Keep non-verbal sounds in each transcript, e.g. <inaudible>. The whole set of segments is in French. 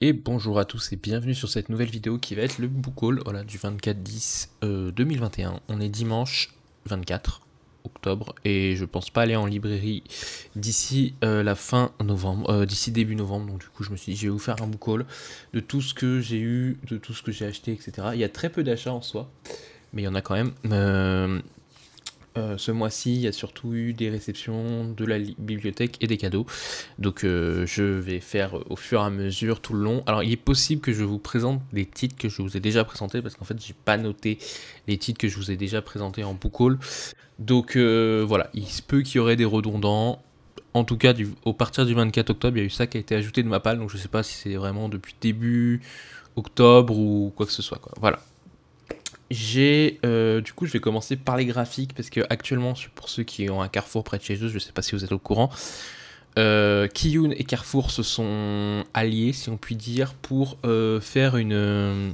Et bonjour à tous et bienvenue sur cette nouvelle vidéo qui va être le book haul du 24-10 2021. Euh, On est dimanche 24 octobre et je pense pas aller en librairie d'ici euh, la fin novembre, euh, d'ici début novembre. Donc du coup je me suis dit je vais vous faire un book haul de tout ce que j'ai eu, de tout ce que j'ai acheté, etc. Il y a très peu d'achats en soi, mais il y en a quand même. Euh, ce mois-ci, il y a surtout eu des réceptions de la bibliothèque et des cadeaux. Donc euh, je vais faire euh, au fur et à mesure tout le long. Alors il est possible que je vous présente des titres que je vous ai déjà présentés parce qu'en fait j'ai pas noté les titres que je vous ai déjà présentés en boucle. Donc voilà, il se peut qu'il y aurait des redondants. En tout cas, au partir du 24 octobre, il y a eu ça qui a été ajouté de ma palle. Donc je sais pas si c'est vraiment depuis début octobre ou quoi que ce soit. Voilà. J'ai euh, du coup, je vais commencer par les graphiques parce que actuellement, pour ceux qui ont un carrefour près de chez eux, je ne sais pas si vous êtes au courant, euh, Kiyun et Carrefour se sont alliés, si on peut dire, pour euh, faire une, euh,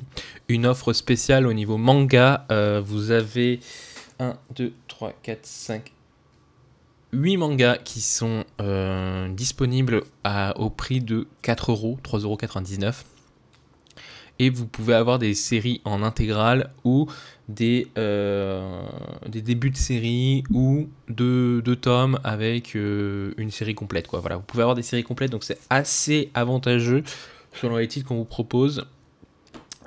une offre spéciale au niveau manga. vous avez 1, 2, 3, 4, 5, 8 mangas qui sont disponibles à, au prix de 4 euros, 3,99 euros et vous pouvez avoir des séries en intégrale ou des, euh, des débuts de série ou de tomes avec euh, une série complète. Quoi. Voilà, vous pouvez avoir des séries complètes, donc c'est assez avantageux selon les titres qu'on vous propose.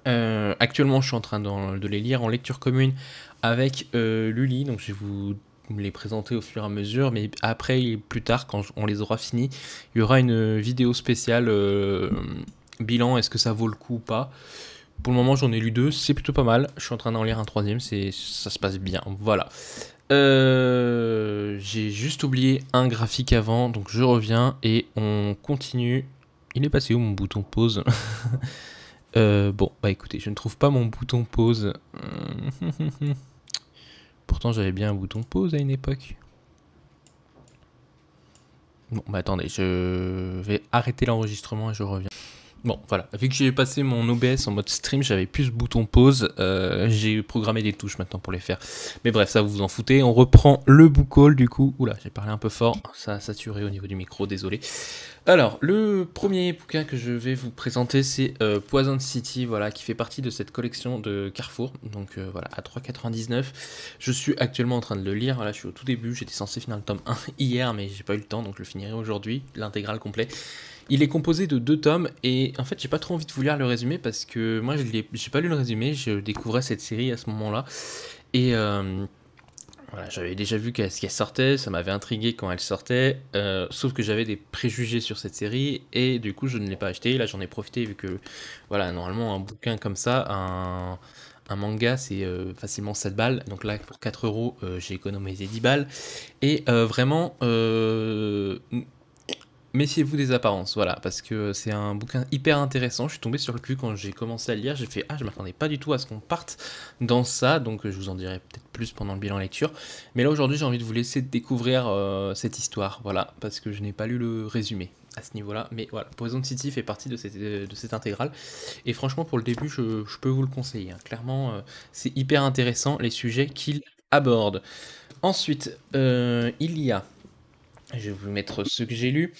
Euh, actuellement, je suis en train de, les lire en lecture commune avec Lully, donc je vais vous les présenter au fur et à mesure, mais après, plus tard, quand on les aura finis, il y aura une vidéo spéciale Bilan, est-ce que ça vaut le coup ou pas Pour le moment, j'en ai lu deux, c'est plutôt pas mal. Je suis en train d'en lire un troisième, c'est ça se passe bien. Voilà. Euh, j'ai juste oublié un graphique avant, donc je reviens et on continue. Il est passé où mon bouton pause <laughs> euh, Bon, bah écoutez, je ne trouve pas mon bouton pause. <laughs> Pourtant, j'avais bien un bouton pause à une époque. Bon, bah attendez, je vais arrêter l'enregistrement et je reviens. Bon, voilà. Vu que j'ai passé mon OBS en mode stream, j'avais plus ce bouton pause. Euh, j'ai programmé des touches maintenant pour les faire. Mais bref, ça vous vous en foutez. On reprend le book du coup. Oula, j'ai parlé un peu fort. Ça a saturé au niveau du micro, désolé. Alors, le premier bouquin que je vais vous présenter, c'est euh, Poison City, voilà, qui fait partie de cette collection de Carrefour. Donc euh, voilà, à 3,99. Je suis actuellement en train de le lire. Voilà, je suis au tout début. J'étais censé finir le tome 1 <laughs> hier, mais j'ai pas eu le temps, donc je le finirai aujourd'hui, l'intégrale complet. Il est composé de deux tomes et en fait j'ai pas trop envie de vous lire le résumé parce que moi je n'ai pas lu le résumé, je découvrais cette série à ce moment-là et euh, j'avais déjà vu qu'elle sortait, ça m'avait intrigué quand elle sortait, euh, sauf que j'avais des préjugés sur cette série et du coup je ne l'ai pas acheté. Là j'en ai profité vu que voilà normalement un bouquin comme ça, un, manga c'est euh, facilement 7 balles donc là pour 4 euros j'ai économisé 10 balles et vraiment euh, Méfiez-vous des apparences, voilà, parce que c'est un bouquin hyper intéressant. Je suis tombé sur le cul quand j'ai commencé à le lire. J'ai fait Ah, je m'attendais pas du tout à ce qu'on parte dans ça, donc euh, je vous en dirai peut-être plus pendant le bilan lecture. Mais là aujourd'hui, j'ai envie de vous laisser découvrir euh, cette histoire, voilà, parce que je n'ai pas lu le résumé à ce niveau-là. Mais voilà, Poison City fait partie de cette, intégrale. Et franchement, pour le début, je, peux vous le conseiller. Hein. Clairement, euh, c'est hyper intéressant les sujets qu'il aborde. Ensuite, il y a je vais vous mettre ce que j'ai lu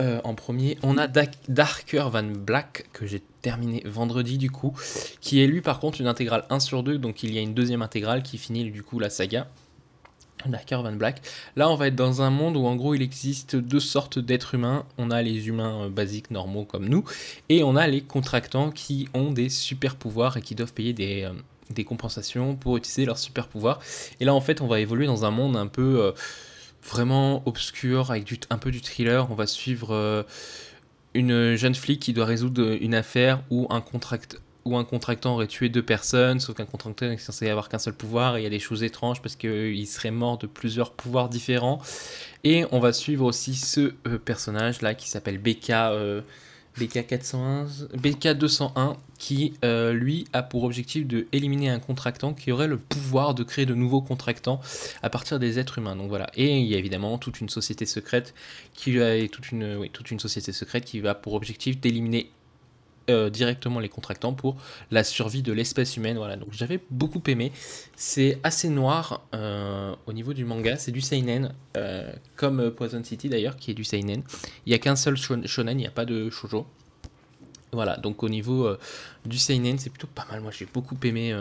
euh, en premier, on a Darker Van Black, que j'ai terminé vendredi du coup, qui est lui par contre une intégrale 1 sur 2, donc il y a une deuxième intégrale qui finit du coup la saga. Darker Van Black. Là, on va être dans un monde où en gros il existe deux sortes d'êtres humains. On a les humains euh, basiques, normaux comme nous, et on a les contractants qui ont des super pouvoirs et qui doivent payer des, euh, des compensations pour utiliser leurs super pouvoirs. Et là, en fait, on va évoluer dans un monde un peu vraiment obscur, avec un peu du thriller. On va suivre euh, une jeune flic qui doit résoudre une affaire où un, contract, un contractant aurait tué deux personnes, sauf qu'un contractant est censé avoir qu'un seul pouvoir, et il y a des choses étranges parce qu'il euh, serait mort de plusieurs pouvoirs différents. Et on va suivre aussi ce euh, personnage-là qui s'appelle Becca. BK401, BK201 qui, euh, lui, a pour objectif d'éliminer un contractant qui aurait le pouvoir de créer de nouveaux contractants à partir des êtres humains. Donc voilà. Et il y a évidemment toute une société secrète qui a, toute une, toute une société secrète qui va pour objectif d'éliminer euh, directement les contractants pour la survie de l'espèce humaine. Voilà, donc j'avais beaucoup aimé. C'est assez noir euh, au niveau du manga, c'est du seinen, euh, comme Poison City d'ailleurs, qui est du seinen. Il n'y a qu'un seul shonen, il n'y a pas de shoujo. Voilà, donc au niveau du seinen, c'est plutôt pas mal. Moi, j'ai beaucoup aimé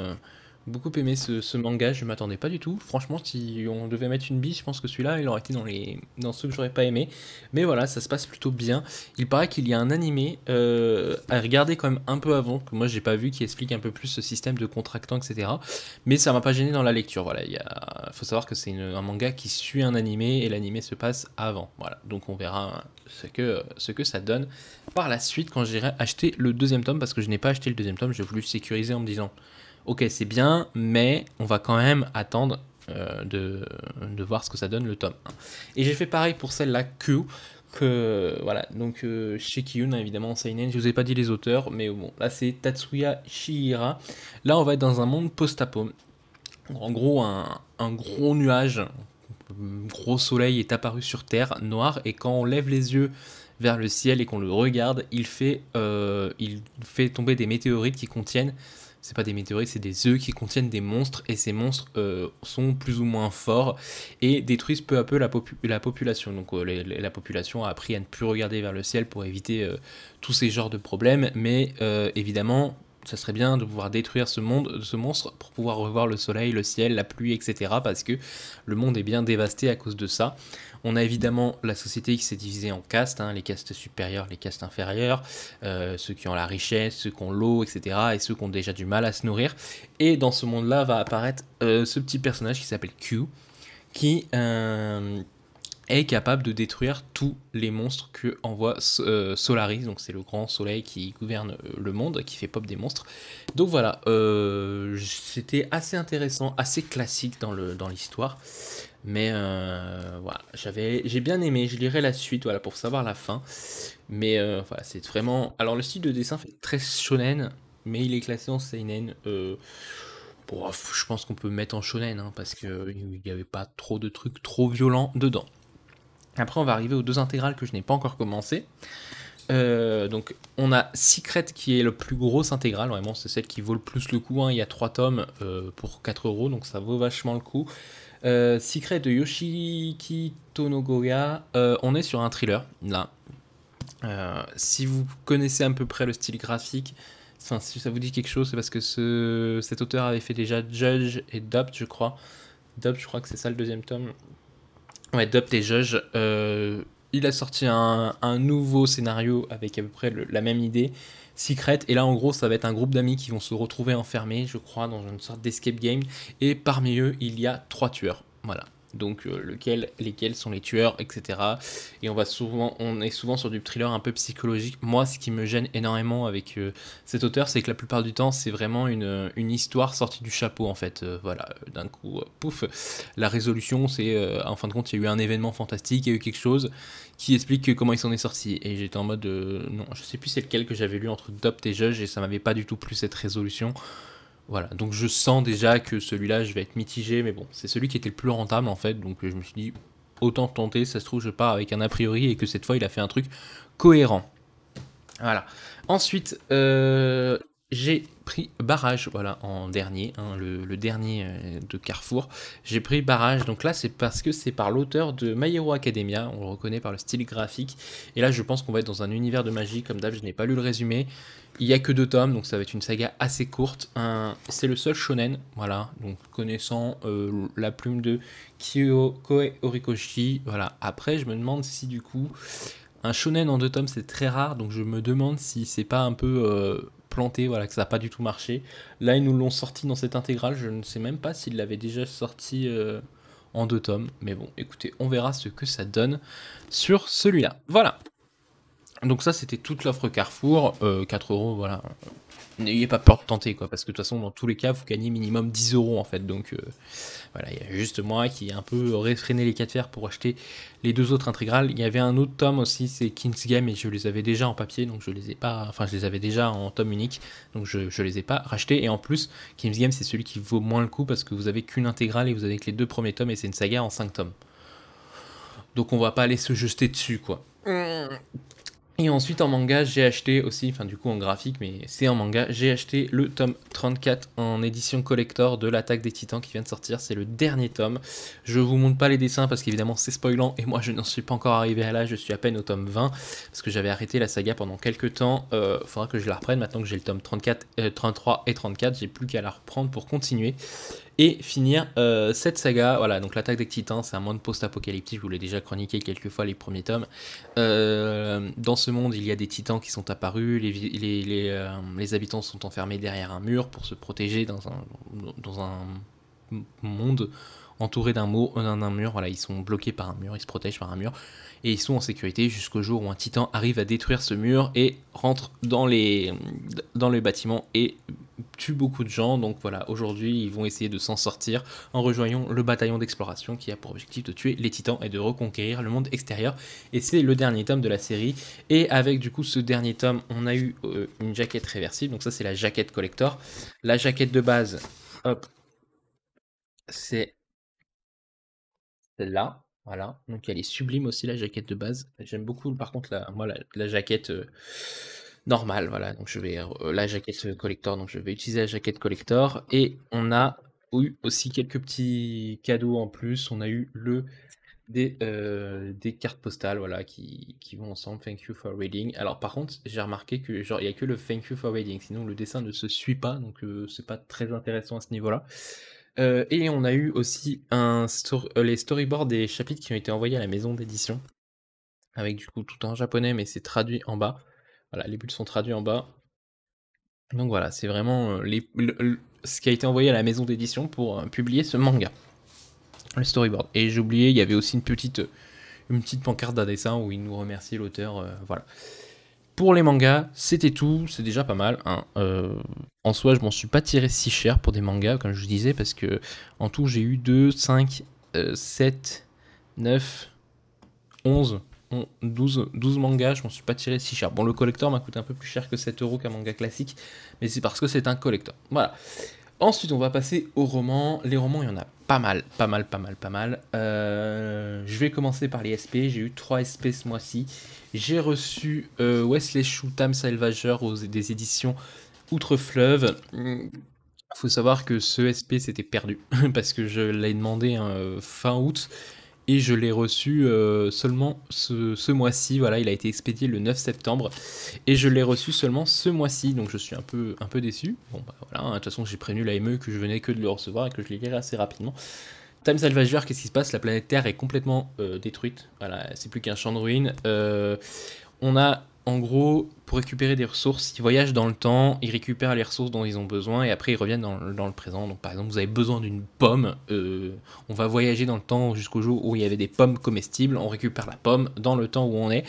beaucoup aimé ce, manga, je m'attendais pas du tout. Franchement, si on devait mettre une bille, je pense que celui-là, il aurait été dans, les, dans ceux que j'aurais pas aimé. Mais voilà, ça se passe plutôt bien. Il paraît qu'il y a un animé euh, à regarder quand même un peu avant, que moi j'ai pas vu, qui explique un peu plus ce système de contractant, etc. Mais ça m'a pas gêné dans la lecture. Voilà, il faut savoir que c'est un manga qui suit un animé et l'animé se passe avant. Voilà, donc on verra hein, ce que, ce que ça donne par la suite quand j'irai acheter le deuxième tome, parce que je n'ai pas acheté le deuxième tome, j'ai voulu sécuriser en me disant ok c'est bien, mais on va quand même attendre euh, de, voir ce que ça donne le tome Et j'ai fait pareil pour celle-là, Q, que voilà, donc euh, chez évidemment en Seinen, je vous ai pas dit les auteurs, mais bon, là c'est Tatsuya Shihira. Là on va être dans un monde post-apo. En gros, un, gros nuage, un gros soleil est apparu sur Terre, noir, et quand on lève les yeux vers le ciel et qu'on le regarde, il fait, euh, il fait tomber des météorites qui contiennent c'est pas des météorites, c'est des œufs qui contiennent des monstres et ces monstres euh, sont plus ou moins forts et détruisent peu à peu la, population. Donc euh, la population a appris à ne plus regarder vers le ciel pour éviter euh, tous ces genres de problèmes, mais évidemment ça serait bien de pouvoir détruire ce monde, ce monstre, pour pouvoir revoir le soleil, le ciel, la pluie, etc. Parce que le monde est bien dévasté à cause de ça. On a évidemment la société qui s'est divisée en castes, hein, les castes supérieures, les castes inférieures, euh, ceux qui ont la richesse, ceux qui ont l'eau, etc. et ceux qui ont déjà du mal à se nourrir. Et dans ce monde-là va apparaître euh, ce petit personnage qui s'appelle Q, qui... Euh, est capable de détruire tous les monstres que envoie euh, Solaris, donc c'est le grand soleil qui gouverne euh, le monde, qui fait pop des monstres. Donc voilà, euh, c'était assez intéressant, assez classique dans l'histoire. mais voilà, j'avais, j'ai bien aimé, je lirai la suite voilà, pour savoir la fin. Mais c'est vraiment... Alors le style de dessin fait très shonen, mais il est classé en seinen. je pense qu'on peut mettre en shonen, hein, parce qu'il n'y avait pas trop de trucs trop violents dedans. Après, on va arriver aux deux intégrales que je n'ai pas encore commencé. Euh, donc, on a Secret qui est le plus grosse intégrale, vraiment, c'est celle qui vaut le plus le coup. Hein. Il y a trois tomes euh, pour 4 euros, donc ça vaut vachement le coup. Euh, Secret de Yoshiki Tonogoya, on est sur un thriller, là. si vous connaissez à peu près le style graphique, si ça vous dit quelque chose, c'est parce que cet auteur avait fait déjà Judge et Dopt, je crois. Dopt, je crois que c'est ça le deuxième tome. Ouais, Dupt et Judge. Euh, il a sorti un, nouveau scénario avec à peu près la même idée, Secret. Et là, en gros, ça va être un groupe d'amis qui vont se retrouver enfermés, je crois, dans une sorte d'escape game. Et parmi eux, il y a trois tueurs. Voilà donc euh, lequel, lesquels sont les tueurs, etc. Et on va souvent, on est souvent sur du thriller un peu psychologique. Moi, ce qui me gêne énormément avec euh, cet auteur, c'est que la plupart du temps, c'est vraiment une, histoire sortie du chapeau en fait. Euh, voilà, d'un coup, pouf, la résolution, c'est en fin de compte, il y a eu un événement fantastique, il y a eu quelque chose qui explique comment il s'en est sorti. Et j'étais en mode, non, je sais plus c'est lequel que j'avais lu entre Dopt et Judge et ça m'avait pas du tout plu cette résolution. Voilà, donc je sens déjà que celui-là, je vais être mitigé, mais bon, c'est celui qui était le plus rentable en fait, donc euh, je me suis dit, autant tenter, ça se trouve, je pars avec un a priori et que cette fois, il a fait un truc cohérent. Voilà. Ensuite, euh, j'ai pris barrage, voilà, en dernier, hein, le, dernier euh, de Carrefour. J'ai pris barrage, donc là c'est parce que c'est par l'auteur de My Academia, on le reconnaît par le style graphique. Et là je pense qu'on va être dans un univers de magie, comme d'hab je n'ai pas lu le résumé. Il n'y a que deux tomes, donc ça va être une saga assez courte. c'est le seul shonen, voilà, donc connaissant euh, la plume de Koe Horikoshi, voilà. Après je me demande si du coup... Un shonen en deux tomes, c'est très rare, donc je me demande si c'est pas un peu euh, voilà, que ça n'a pas du tout marché. Là, ils nous l'ont sorti dans cette intégrale. Je ne sais même pas s'ils l'avaient déjà sorti euh, en deux tomes. Mais bon, écoutez, on verra ce que ça donne sur celui-là. Voilà. Donc ça, c'était toute l'offre Carrefour. 4 euh, euros, voilà n'ayez pas peur de tenter, quoi, parce que de toute façon, dans tous les cas, vous gagnez minimum 10 euros en fait. Donc euh, voilà, il y a juste moi qui ai un peu réfréné les quatre fers pour acheter les deux autres intégrales. Il y avait un autre tome aussi, c'est King's Game, et je les avais déjà en papier, donc je les ai pas, enfin, je les avais déjà en tome unique, donc je, je les ai pas rachetés. Et en plus, King's Game, c'est celui qui vaut moins le coup parce que vous avez qu'une intégrale et vous avez que les deux premiers tomes, et c'est une saga en 5 tomes. Donc on va pas aller se juster dessus, quoi. Mmh. Et ensuite en manga, j'ai acheté aussi, enfin du coup en graphique, mais c'est en manga, j'ai acheté le tome 34 en édition collector de l'attaque des titans qui vient de sortir, c'est le dernier tome. Je vous montre pas les dessins parce qu'évidemment c'est spoilant et moi je n'en suis pas encore arrivé à là, je suis à peine au tome 20 parce que j'avais arrêté la saga pendant quelques temps, euh, faudra que je la reprenne maintenant que j'ai le tome 34, 33 euh, et 34, j'ai plus qu'à la reprendre pour continuer et finir euh, cette saga. Voilà, donc l'attaque des titans, c'est un monde post-apocalyptique, je vous l'ai déjà chroniqué quelques fois les premiers tomes. Euh, dans ce monde, il y a des titans qui sont apparus, les, euh, habitants sont enfermés derrière un mur pour se protéger dans un monde entourés d'un mur, euh, d'un mur, voilà, ils sont bloqués par un mur, ils se protègent par un mur, et ils sont en sécurité jusqu'au jour où un titan arrive à détruire ce mur et rentre dans les, dans bâtiments et tue beaucoup de gens. Donc voilà, aujourd'hui, ils vont essayer de s'en sortir en rejoignant le bataillon d'exploration qui a pour objectif de tuer les titans et de reconquérir le monde extérieur. Et c'est le dernier tome de la série. Et avec du coup ce dernier tome, on a eu euh, une jaquette réversible. Donc ça, c'est la jaquette collector. La jaquette de base, hop, c'est là. Voilà. Donc elle est sublime aussi la jaquette de base. J'aime beaucoup par contre la, moi, la, jaquette euh, normale. Voilà. Donc je vais euh, la jaquette collector. Donc je vais utiliser la jaquette collector. Et on a eu aussi quelques petits cadeaux en plus. On a eu le des, euh, des cartes postales voilà, qui, vont ensemble. Thank you for reading. Alors, par contre, j'ai remarqué que genre il n'y a que le thank you for reading. Sinon, le dessin ne se suit pas. Donc, c'est pas très intéressant à ce niveau-là. Euh, et on a eu aussi euh, les storyboards des chapitres qui ont été envoyés à la maison d'édition, avec du coup tout en japonais, mais c'est traduit en bas. Voilà, les bulles sont traduites en bas. Donc voilà, c'est vraiment euh, ce qui a été envoyé à la maison d'édition pour publier ce manga, le storyboard. Et j'ai oublié, il y avait aussi une petite, une petite pancarte d'un dessin où il nous remercie l'auteur. voilà. Pour les mangas, c'était tout, c'est déjà pas mal. Hein. Euh, en soi, je m'en suis pas tiré si cher pour des mangas, comme je vous disais, parce que en tout, j'ai eu 2, 5, 7, 9, 11, 12, 12 mangas, je m'en suis pas tiré si cher. Bon, le collector m'a coûté un peu plus cher que 7 euros qu'un manga classique, mais c'est parce que c'est un collector. Voilà. Ensuite, on va passer aux romans. Les romans, il y en a pas mal, pas mal, pas mal, pas mal. Euh, je vais commencer par les SP. J'ai eu 3 SP ce mois-ci. J'ai reçu euh, Wesley Shootam Salvager des éditions Outre-Fleuve. Il faut savoir que ce SP s'était perdu <laughs> parce que je l'ai demandé hein, fin août et je l'ai reçu euh, seulement ce, ce mois-ci. Voilà, il a été expédié le 9 septembre et je l'ai reçu seulement ce mois-ci, donc je suis un peu, un peu déçu. Bon, bah voilà, hein, de toute façon, j'ai prévenu l'AME que je venais que de le recevoir et que je l'ai lirai assez rapidement. Time Salvageur, qu'est-ce qui se passe La planète Terre est complètement euh, détruite. Voilà, c'est plus qu'un champ de ruines. Euh, on a en gros, pour récupérer des ressources, ils voyagent dans le temps, ils récupèrent les ressources dont ils ont besoin et après ils reviennent dans, le, présent. Donc par exemple, vous avez besoin d'une pomme, euh, on va voyager dans le temps jusqu'au jour où il y avait des pommes comestibles, on récupère la pomme dans le temps où on est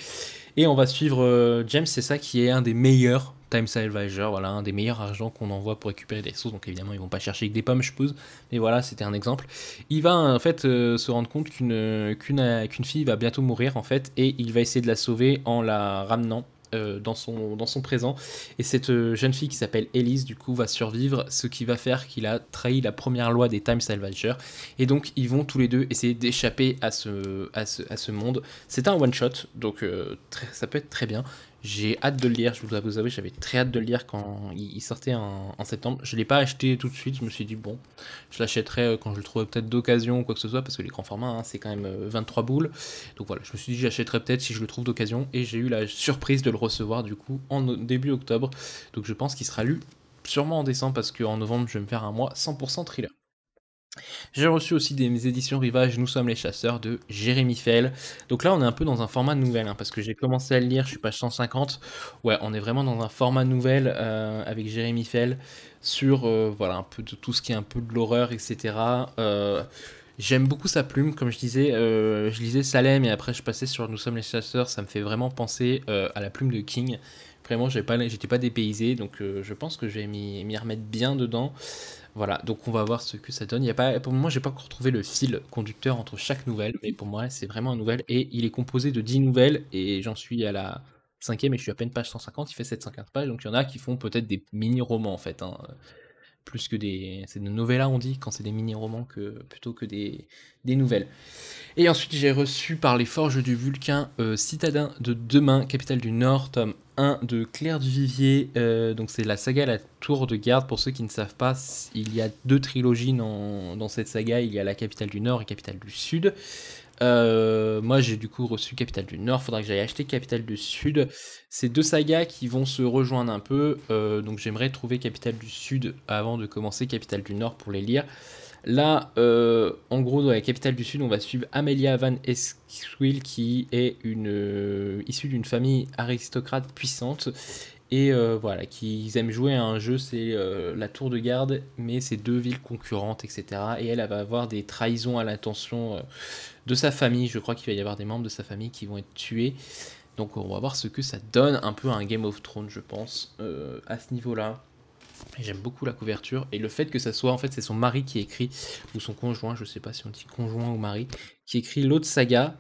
et on va suivre euh, James, c'est ça qui est un des meilleurs Time Salvager, voilà, un des meilleurs argent qu'on envoie pour récupérer des ressources. Donc évidemment, ils vont pas chercher que des pommes, je suppose. Mais voilà, c'était un exemple. Il va en fait euh, se rendre compte qu'une qu'une qu'une fille va bientôt mourir en fait, et il va essayer de la sauver en la ramenant. Euh, dans, son, dans son présent et cette euh, jeune fille qui s'appelle Elise du coup va survivre ce qui va faire qu'il a trahi la première loi des Time Salvagers et donc ils vont tous les deux essayer d'échapper à ce, à ce, monde c'est un one shot donc ça peut être très bien j'ai hâte de le lire, je vous avoue, j'avais très hâte de le lire quand il sortait en, septembre. Je ne l'ai pas acheté tout de suite, je me suis dit, bon, je l'achèterai euh, quand je le trouverai peut-être d'occasion ou quoi que ce soit, parce que les grands formats, hein, c'est quand même 23 euh, boules. Donc voilà, je me suis dit, j'achèterai peut-être si je le trouve d'occasion, et j'ai eu la surprise de le recevoir du coup en début octobre. Donc je pense qu'il sera lu sûrement en décembre, parce qu'en novembre, je vais me faire un mois 100% thriller. J'ai reçu aussi des éditions Rivage Nous sommes les chasseurs de Jérémy Fell. Donc là, on est un peu dans un format nouvelle, hein, parce que j'ai commencé à le lire, je suis page 150. Ouais, on est vraiment dans un format nouvelle euh, avec Jérémy Fell sur euh, voilà, un peu de tout ce qui est un peu de l'horreur, etc. Euh, j'aime beaucoup sa plume, comme je disais, je lisais Salem et après je passais sur Nous sommes les chasseurs, ça me fait vraiment penser à la plume de King. Vraiment, j'étais pas, pas dépaysé, donc je pense que je vais m'y remettre bien dedans. Voilà, donc on va voir ce que ça donne. y a pas, pour moi, moment, j'ai pas encore trouvé le fil conducteur entre chaque nouvelle, mais pour moi, c'est vraiment un nouvel. Et il est composé de 10 nouvelles, et j'en suis à la cinquième, et je suis à peine page 150, il fait 750 pages, donc il y en a qui font peut-être des mini-romans, en fait. Hein plus que des. C'est des novellas, on dit, quand c'est des mini-romans, que, plutôt que des, nouvelles. Et ensuite, j'ai reçu par les Forges du Vulcain, euh, Citadin de Demain, Capitale du Nord, tome 1 de Claire du Vivier. Euh, donc, c'est la saga La Tour de Garde. Pour ceux qui ne savent pas, il y a deux trilogies dans, dans cette saga. Il y a La Capitale du Nord et Capitale du Sud. Euh, moi, j'ai du coup reçu Capital du Nord. Faudra que j'aille acheter Capital du Sud. C'est deux sagas qui vont se rejoindre un peu. Euh, donc, j'aimerais trouver Capital du Sud avant de commencer Capital du Nord pour les lire. Là, euh, en gros, dans la capitale du Sud, on va suivre Amelia Van Esquil qui est une, issue d'une famille aristocrate puissante et euh, voilà, qu'ils aiment jouer à un jeu, c'est euh, la tour de garde, mais c'est deux villes concurrentes, etc. Et elle, elle va avoir des trahisons à l'attention euh, de sa famille. Je crois qu'il va y avoir des membres de sa famille qui vont être tués. Donc on va voir ce que ça donne un peu à un Game of Thrones, je pense, à ce niveau-là. J'aime beaucoup la couverture et le fait que ça soit, en fait, c'est son mari qui écrit, ou son conjoint, je ne sais pas si on dit conjoint ou mari, qui écrit l'autre saga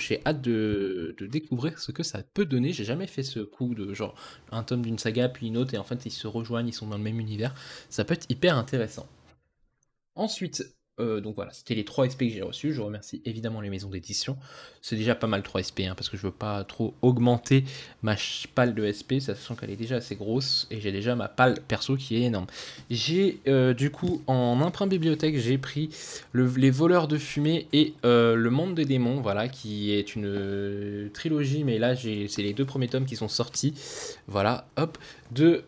j'ai hâte de, découvrir ce que ça peut donner. J'ai jamais fait ce coup de genre un tome d'une saga puis une autre et en fait ils se rejoignent, ils sont dans le même univers. Ça peut être hyper intéressant. Ensuite, euh, donc voilà, c'était les 3 SP que j'ai reçus. Je remercie évidemment les maisons d'édition. C'est déjà pas mal 3 SP hein, parce que je veux pas trop augmenter ma palle de SP, ça sent qu'elle est déjà assez grosse et j'ai déjà ma palle perso qui est énorme. J'ai euh, du coup en emprunt bibliothèque, j'ai pris Les voleurs de fumée et euh, Le monde des démons, voilà, qui est une trilogie, mais là c'est les deux premiers tomes qui sont sortis. Voilà, hop, de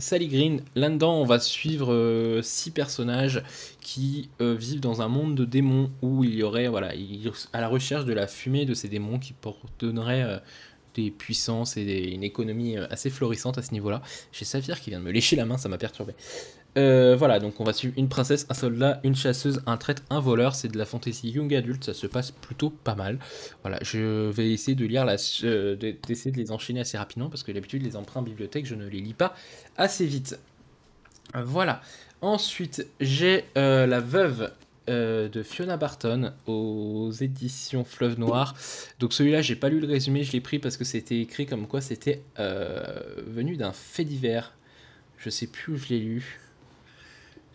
Sally Green. Là-dedans, on va suivre euh, six personnages qui euh, vivent dans un monde de démons où il y aurait, voilà, à la recherche de la fumée de ces démons qui donneraient euh, des puissances et une économie assez florissante à ce niveau-là. chez Saphir qui vient de me lécher la main, ça m'a perturbé. Euh, voilà, donc on va suivre une princesse, un soldat, une chasseuse, un traître, un voleur. C'est de la fantasy young adulte, ça se passe plutôt pas mal. Voilà, je vais essayer de lire, la, euh, de les enchaîner assez rapidement parce que d'habitude les emprunts bibliothèque, je ne les lis pas assez vite. Voilà. Ensuite, j'ai euh, La Veuve de Fiona Barton aux éditions Fleuve Noir. Donc celui-là, j'ai pas lu le résumé, je l'ai pris parce que c'était écrit comme quoi c'était venu d'un fait divers. Je sais plus où je l'ai lu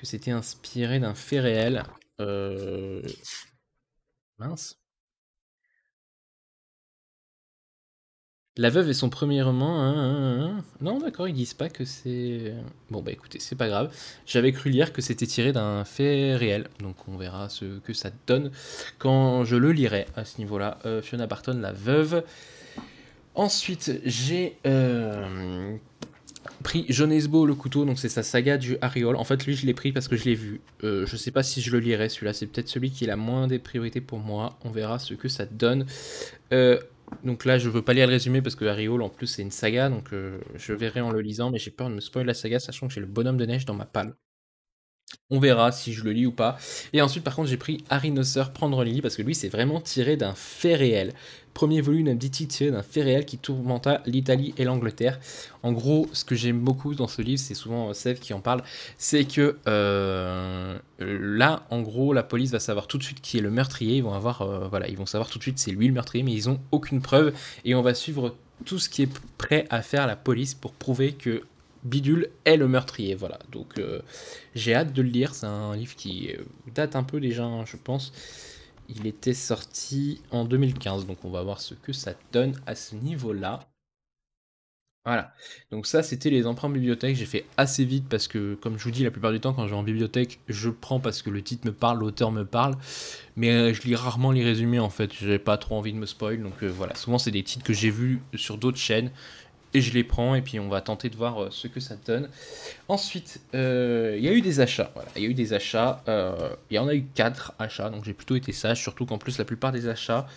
c'était inspiré d'un fait réel. Euh, mince. La veuve et son premier roman. Hein, hein, hein, non, d'accord, ils disent pas que c'est. Euh, bon, bah écoutez, c'est pas grave. J'avais cru lire que c'était tiré d'un fait réel. Donc on verra ce que ça donne quand je le lirai à ce niveau-là. Euh, Fiona Barton, la veuve. Ensuite, j'ai pris Jonesbo le couteau, donc c'est sa saga du Ariol. En fait, lui, je l'ai pris parce que je l'ai vu. Euh, je sais pas si je le lirai, celui-là. C'est peut-être celui qui est la moins des priorités pour moi. On verra ce que ça donne. Euh, donc là, je veux pas lire le résumé parce que Ariol, en plus, c'est une saga. Donc euh, je verrai en le lisant, mais j'ai peur de me spoiler la saga, sachant que j'ai le bonhomme de neige dans ma palle. On verra si je le lis ou pas. Et ensuite, par contre, j'ai pris Harry Nosser, Prendre Lily, parce que lui, c'est vraiment tiré d'un fait réel. Premier volume petit tiré d'un fait réel qui tourmenta l'Italie et l'Angleterre. En gros, ce que j'aime beaucoup dans ce livre, c'est souvent euh, Sèvres qui en parle, c'est que euh, là, en gros, la police va savoir tout de suite qui est le meurtrier. Ils vont avoir, euh, voilà, ils vont savoir tout de suite c'est lui le meurtrier, mais ils n'ont aucune preuve. Et on va suivre tout ce qui est prêt à faire la police pour prouver que Bidule est le meurtrier. Voilà, donc euh, j'ai hâte de le lire. C'est un livre qui euh, date un peu déjà, hein, je pense. Il était sorti en 2015, donc on va voir ce que ça donne à ce niveau-là. Voilà, donc ça c'était les emprunts bibliothèque, j'ai fait assez vite parce que comme je vous dis la plupart du temps quand je vais en bibliothèque je prends parce que le titre me parle, l'auteur me parle, mais euh, je lis rarement les résumés en fait, j'ai pas trop envie de me spoil, donc voilà, souvent c'est des titres que j'ai vus sur d'autres chaînes, et je les prends et puis on va tenter de voir euh, ce que ça donne. Ensuite, euh, il y a eu des achats. Il y a eu des achats. Euh, il y en a eu quatre achats, donc j'ai plutôt été sage, surtout qu'en plus la plupart des achats,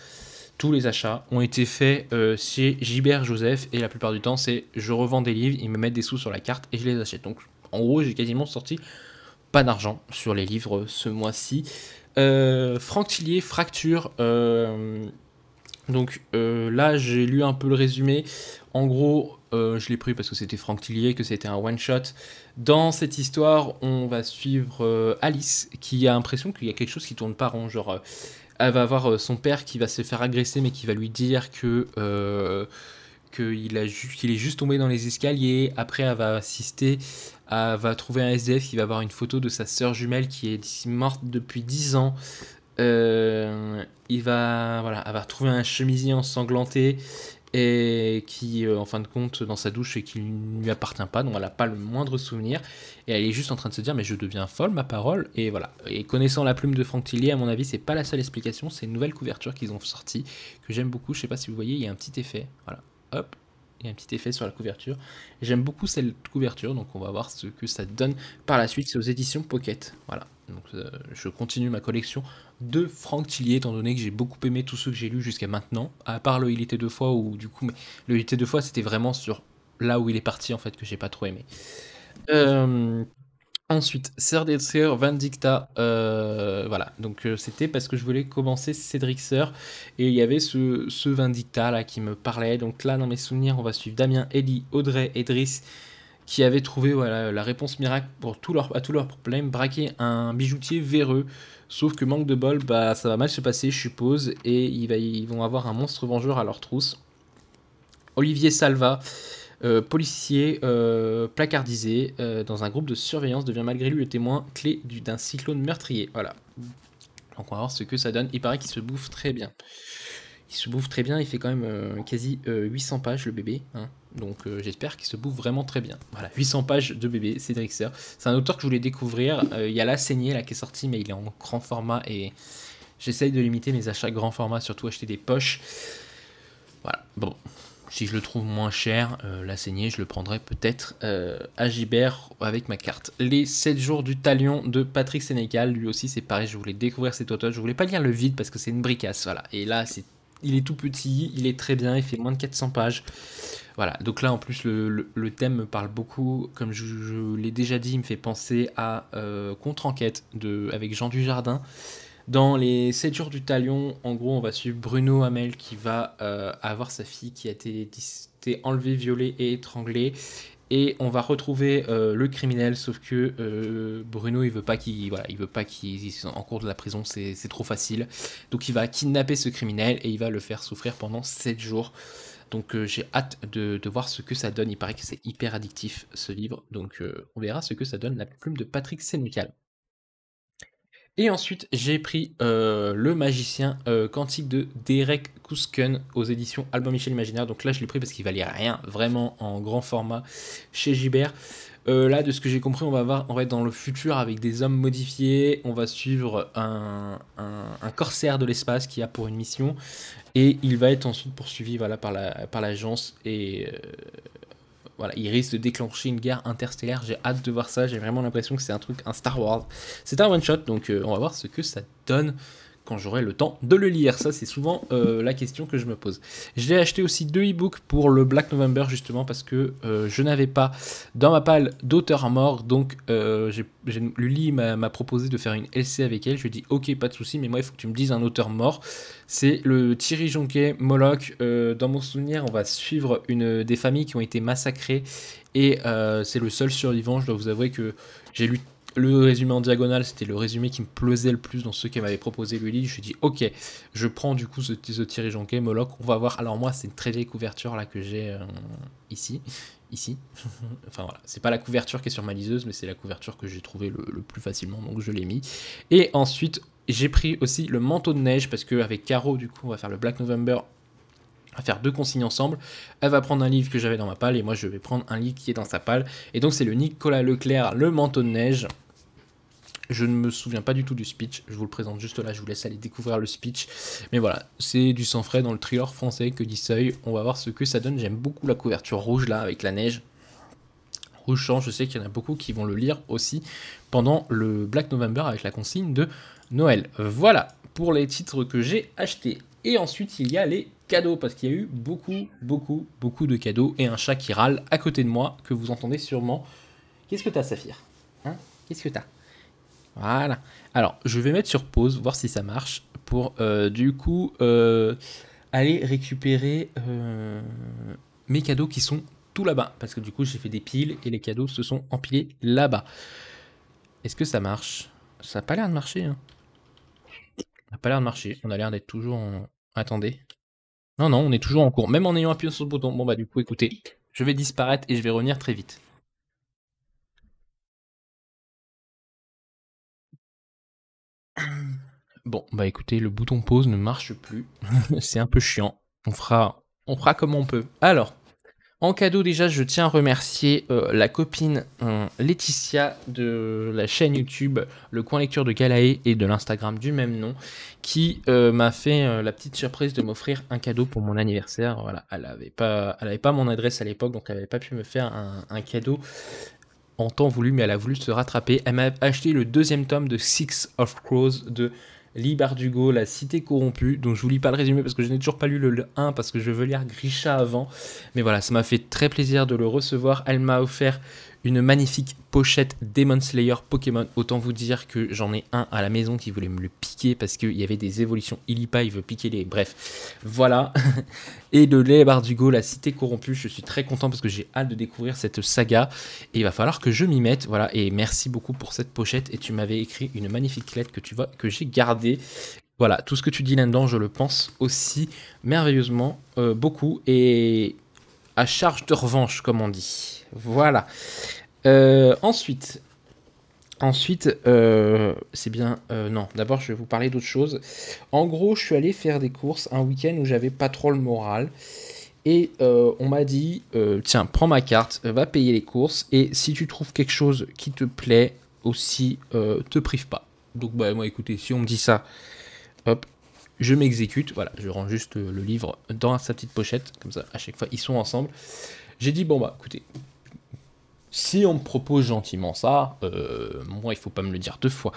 tous les achats, ont été faits chez Gibert Joseph et la plupart du temps c'est je revends des livres, ils me mettent des sous sur la carte et je les achète. Donc en gros j'ai quasiment sorti pas d'argent sur les livres ce mois-ci. Franck Tillier fracture donc euh, là, j'ai lu un peu le résumé. En gros, euh, je l'ai pris parce que c'était Franck Tillier, que c'était un one-shot. Dans cette histoire, on va suivre euh, Alice, qui a l'impression qu'il y a quelque chose qui tourne pas rond. Genre, elle va avoir son père qui va se faire agresser, mais qui va lui dire que qu'il est juste tombé dans les escaliers. Après, elle va assister, elle va trouver un SDF qui va avoir une photo de sa sœur jumelle qui est morte depuis 10 ans. Euh, il va, voilà, avoir va un chemisier ensanglanté et qui, euh, en fin de compte, dans sa douche et qui ne lui appartient pas, donc elle n'a pas le moindre souvenir. Et elle est juste en train de se dire, mais je deviens folle, ma parole. Et voilà. Et connaissant la plume de Franck Tillier, à mon avis, c'est pas la seule explication. C'est une nouvelle couverture qu'ils ont sorti que j'aime beaucoup. Je sais pas si vous voyez, il y a un petit effet. Voilà. Hop, il y a un petit effet sur la couverture. J'aime beaucoup cette couverture, donc on va voir ce que ça donne par la suite. C'est aux éditions Pocket. Voilà, donc euh, je continue ma collection de Franck Tillier, étant donné que j'ai beaucoup aimé tous ceux que j'ai lus jusqu'à maintenant, à part le Il était deux fois, ou du coup, mais, le Il était deux fois, c'était vraiment sur là où il est parti, en fait, que j'ai pas trop aimé. Euh, ensuite, Serdetser Vendicta, euh, voilà, donc euh, c'était parce que je voulais commencer Cédric Sœur, et il y avait ce, ce Vendicta là qui me parlait, donc là, dans mes souvenirs, on va suivre Damien, Ellie, Audrey, Edris, qui avait trouvé voilà, la réponse miracle pour à tous leurs problèmes, braquer un bijoutier véreux. Sauf que manque de bol, bah, ça va mal se passer, je suppose, et ils, va, vont avoir un monstre vengeur à leur trousse. Olivier Salva, euh, policier euh, placardisé euh, dans un groupe de surveillance, devient malgré lui le témoin clé d'un cyclone meurtrier. Voilà. Donc on va voir ce que ça donne. Il paraît qu'il se bouffe très bien. Il se bouffe très bien, il fait quand même quasi 800 pages le bébé. Hein. Donc euh, j'espère qu'il se bouffe vraiment très bien. Voilà, 800 pages de bébé, Cédric C'est un auteur que je voulais découvrir. il euh, y a La Saignée là qui est sortie, mais il est en grand format et j'essaye de limiter mes achats grand format, surtout acheter des poches. Voilà, bon. Si je le trouve moins cher, euh, La Saignée, je le prendrai peut-être à Gibert avec ma carte. Les 7 jours du talion de Patrick Sénégal, lui aussi c'est pareil, je voulais découvrir cet auteur. Je voulais pas lire le vide parce que c'est une bricasse, voilà. Et là c'est il est tout petit, il est très bien, il fait moins de 400 pages. Voilà, donc là en plus le, thème me parle beaucoup, comme je, l'ai déjà dit, il me fait penser à euh, Contre-enquête avec Jean Dujardin. Dans les 7 jours du talion, en gros, on va suivre Bruno Hamel qui va euh, avoir sa fille qui a été, été enlevée, violée et étranglée et on va retrouver euh, le criminel, sauf que euh, Bruno il veut pas qu'il voilà, il veut pas qu'il soit en cours de la prison, c'est trop facile. Donc il va kidnapper ce criminel et il va le faire souffrir pendant 7 jours. Donc euh, j'ai hâte de, voir ce que ça donne. Il paraît que c'est hyper addictif ce livre, donc on verra ce que ça donne la plume de Patrick Sénécal. Et ensuite, j'ai pris euh, Le Magicien euh, quantique de Derek Kousken aux éditions Album Michel Imaginaire. Donc là, je l'ai pris parce qu'il valait rien, vraiment en grand format chez Gibert. Euh, là, de ce que j'ai compris, on va, voir, on va être dans le futur avec des hommes modifiés. On va suivre un, corsaire de l'espace qui a pour une mission. Et il va être ensuite poursuivi voilà, par l'agence la, par et voilà, il risque de déclencher une guerre interstellaire. J'ai hâte de voir ça. J'ai vraiment l'impression que c'est un truc, un Star Wars. C'est un one shot, donc euh, on va voir ce que ça donne quand j'aurai le temps de le lire Ça, c'est souvent euh, la question que je me pose. J'ai acheté aussi deux e-books pour le Black November, justement, parce que euh, je n'avais pas dans ma palle d'auteur mort. Donc, euh, j'ai, m'a, proposé de faire une LC avec elle. Je lui ai dit, ok, pas de souci, mais moi, il faut que tu me dises un auteur mort. C'est le Thierry Jonquet, Moloch. dans mon souvenir, on va suivre une des familles qui ont été massacrées. Et c'est le seul survivant. Je dois vous avouer que j'ai lu le résumé en diagonale, c'était le résumé qui me plaisait le plus dans ce qu'elle m'avait proposé Lully. Je me suis dit, ok, je prends du coup ce, ce Thierry Jonquet, Moloch, on va voir. Alors moi, c'est une très vieille couverture là que j'ai euh, ici. Ici. <laughs> enfin voilà, c'est pas la couverture qui est sur ma liseuse, mais c'est la couverture que j'ai trouvée le, le plus facilement, donc je l'ai mis. Et ensuite, j'ai pris aussi le manteau de neige parce qu'avec Caro, du coup, on va faire le Black November à faire deux consignes ensemble. Elle va prendre un livre que j'avais dans ma palle et moi je vais prendre un livre qui est dans sa palle. Et donc c'est le Nicolas Leclerc, le manteau de neige. Je ne me souviens pas du tout du speech, je vous le présente juste là, je vous laisse aller découvrir le speech. Mais voilà, c'est du sang frais dans le thriller français que dit Seuil. On va voir ce que ça donne. J'aime beaucoup la couverture rouge là avec la neige. Rouge je sais qu'il y en a beaucoup qui vont le lire aussi pendant le Black November avec la consigne de Noël. Voilà pour les titres que j'ai achetés. Et ensuite, il y a les cadeaux parce qu'il y a eu beaucoup, beaucoup, beaucoup de cadeaux et un chat qui râle à côté de moi que vous entendez sûrement. Qu'est-ce que t'as, Saphir hein Qu'est-ce que t'as Voilà. Alors, je vais mettre sur pause, voir si ça marche, pour euh, du coup euh, aller récupérer euh, mes cadeaux qui sont tout là-bas. Parce que du coup, j'ai fait des piles et les cadeaux se sont empilés là-bas. Est-ce que ça marche Ça n'a pas l'air de marcher. Hein. Ça n'a pas l'air de marcher. On a l'air d'être toujours en... Attendez. Non, non, on est toujours en cours, même en ayant appuyé sur le bouton. Bon, bah, du coup, écoutez, je vais disparaître et je vais revenir très vite. Bon, bah écoutez, le bouton pause ne marche plus. <laughs> C'est un peu chiant. On fera, on fera comme on peut. Alors, en cadeau, déjà, je tiens à remercier euh, la copine euh, Laetitia de la chaîne YouTube Le Coin Lecture de Galae et de l'Instagram du même nom, qui euh, m'a fait la petite surprise de m'offrir un cadeau pour mon anniversaire. Voilà, elle n'avait pas, pas mon adresse à l'époque, donc elle n'avait pas pu me faire un, un cadeau en temps voulu, mais elle a voulu se rattraper. Elle m'a acheté le deuxième tome de Six of Crows de libar Bardugo, La Cité Corrompue. Donc je vous lis pas le résumé parce que je n'ai toujours pas lu le, le, 1 parce que je veux lire Grisha avant. Mais voilà, ça m'a fait très plaisir de le recevoir. Elle m'a offert une magnifique pochette Demon Slayer Pokémon. Autant vous dire que j'en ai un à la maison qui voulait me le piquer parce qu'il y avait des évolutions il pas, il veut piquer les. Bref, voilà. <laughs> Et le lait Bardugo, la cité corrompue, je suis très content parce que j'ai hâte de découvrir cette saga. Et il va falloir que je m'y mette. Voilà, et merci beaucoup pour cette pochette. Et tu m'avais écrit une magnifique lettre que tu vois, que j'ai gardée. Voilà, tout ce que tu dis là-dedans, je le pense aussi merveilleusement euh, beaucoup. Et à charge de revanche, comme on dit. Voilà. Euh, ensuite, ensuite, euh, c'est bien. Euh, non, d'abord, je vais vous parler d'autre chose. En gros, je suis allé faire des courses un week-end où j'avais pas trop le moral. Et on m'a dit, tiens, prends ma carte, va payer les courses, et si tu trouves quelque chose qui te plaît aussi, te prive pas. Donc bah moi écoutez, si on me dit ça, hop, je m'exécute. Voilà, je rends juste euh, le livre dans sa petite pochette, comme ça, à chaque fois, ils sont ensemble. J'ai dit, bon, bah, écoutez, si on me propose gentiment ça, euh, moi il faut pas me le dire deux fois.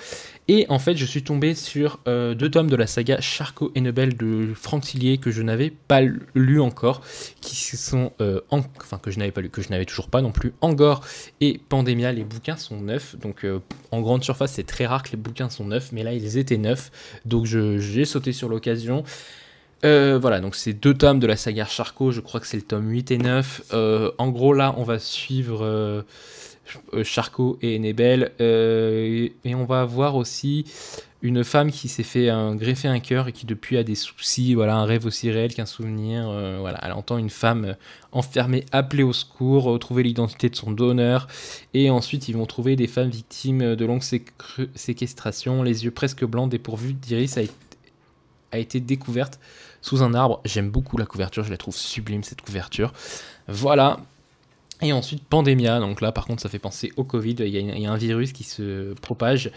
Et en fait, je suis tombé sur euh, deux tomes de la saga Charcot et Nobel de Franck Tillier que je n'avais pas lu encore, qui sont euh, enfin que je n'avais pas lu, que je n'avais toujours pas non plus. Angor et Pandemia, les bouquins sont neufs, donc en grande surface c'est très rare que les bouquins sont neufs, mais là ils étaient neufs, donc j'ai sauté sur l'occasion. Euh, voilà, donc c'est deux tomes de la saga Charcot, je crois que c'est le tome 8 et 9. Euh, en gros, là, on va suivre Charcot euh, et Nebel, et, on va voir aussi une femme qui s'est fait greffer un cœur et qui depuis a des soucis, voilà, un rêve aussi réel qu'un souvenir. voilà, elle entend une femme enfermée appeler au secours, retrouver l'identité de son donneur, et ensuite ils vont trouver des femmes victimes de longues séquestrations, les yeux presque blancs dépourvus d'iris a été découverte sous un arbre. J'aime beaucoup la couverture, je la trouve sublime cette couverture. Voilà et ensuite, pandémia. Donc là, par contre, ça fait penser au Covid. Il y a, un virus qui se propage.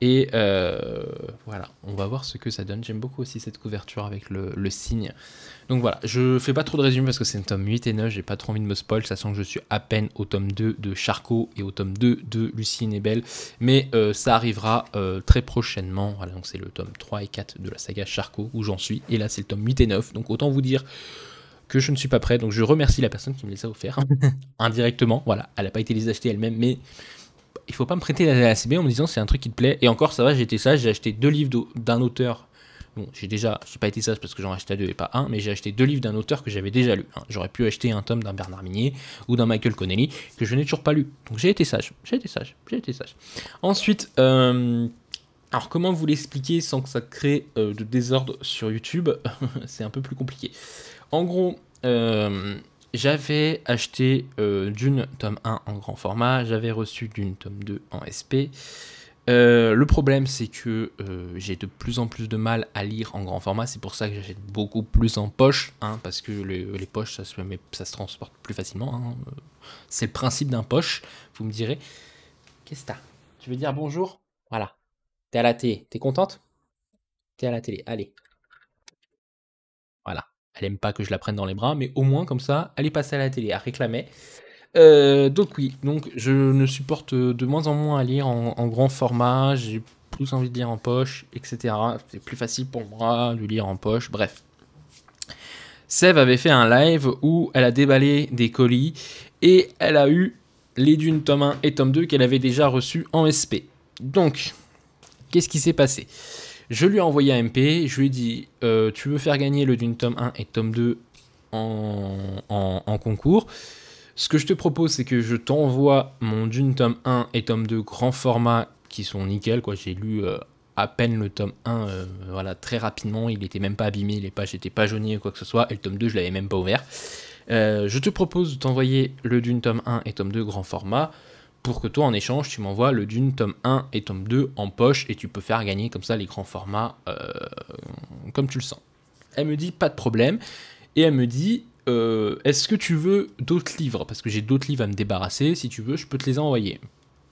Et euh, voilà, on va voir ce que ça donne. J'aime beaucoup aussi cette couverture avec le, signe. Donc voilà, je fais pas trop de résumé parce que c'est un tome 8 et 9. J'ai pas trop envie de me spoil. sent que je suis à peine au tome 2 de Charcot et au tome 2 de Lucie et Belle. Mais euh, ça arrivera euh, très prochainement. Voilà, donc c'est le tome 3 et 4 de la saga Charcot où j'en suis. Et là, c'est le tome 8 et 9. Donc autant vous dire que je ne suis pas prêt. Donc je remercie la personne qui me les a offerts <laughs> indirectement. Voilà, elle n'a pas été les acheter elle-même, mais il faut pas me prêter la, la CB en me disant c'est un truc qui te plaît. Et encore, ça va, j'ai été sage, j'ai acheté deux livres d'un auteur. Bon, j'ai déjà, j'ai pas été sage parce que j'en ai acheté deux et pas un, mais j'ai acheté deux livres d'un auteur que j'avais déjà lu. Hein, j'aurais pu acheter un tome d'un Bernard Minier ou d'un Michael Connelly que je n'ai toujours pas lu. Donc j'ai été sage, j'ai été sage, j'ai été sage. Ensuite, euh, alors comment vous l'expliquer sans que ça crée euh, de désordre sur YouTube <laughs> C'est un peu plus compliqué. En gros, euh, j'avais acheté euh, Dune tome 1 en grand format, j'avais reçu Dune tome 2 en SP. Euh, le problème, c'est que j'ai de plus en plus de mal à lire en grand format. C'est pour ça que j'achète beaucoup plus en poche, hein, parce que les, poches, ça se, transporte plus facilement. Hein. C'est le principe d'un poche, vous me direz. Qu'est-ce que t'as Tu veux dire bonjour Voilà. T'es à la télé. T'es contente T'es à la télé. Allez, elle aime pas que je la prenne dans les bras, mais au moins comme ça, elle est passée à la télé, à réclamer. Euh, donc oui, donc je ne supporte de moins en moins à lire en, grand format, j'ai plus envie de lire en poche, etc. C'est plus facile pour moi de lire en poche, bref. Sève avait fait un live où elle a déballé des colis et elle a eu les dunes tome 1 et tome 2 qu'elle avait déjà reçus en SP. Donc, qu'est-ce qui s'est passé je lui ai envoyé un MP, je lui ai dit euh, Tu veux faire gagner le Dune tome 1 et tome 2 en, concours Ce que je te propose, c'est que je t'envoie mon Dune tome 1 et tome 2 grand format qui sont nickel. J'ai lu euh, à peine le tome euh, 1 très rapidement, il n'était même pas abîmé, les pages n'étaient pas jaunies ou quoi que ce soit, et le tome 2, je l'avais même pas ouvert. je te propose de t'envoyer le Dune tome 1 et tome 2 grand format pour que toi en échange tu m'envoies le Dune tome 1 et tome 2 en poche et tu peux faire gagner comme ça les grands formats euh, comme tu le sens. Elle me dit pas de problème et elle me dit euh, est-ce que tu veux d'autres livres Parce que j'ai d'autres livres à me débarrasser, si tu veux je peux te les envoyer.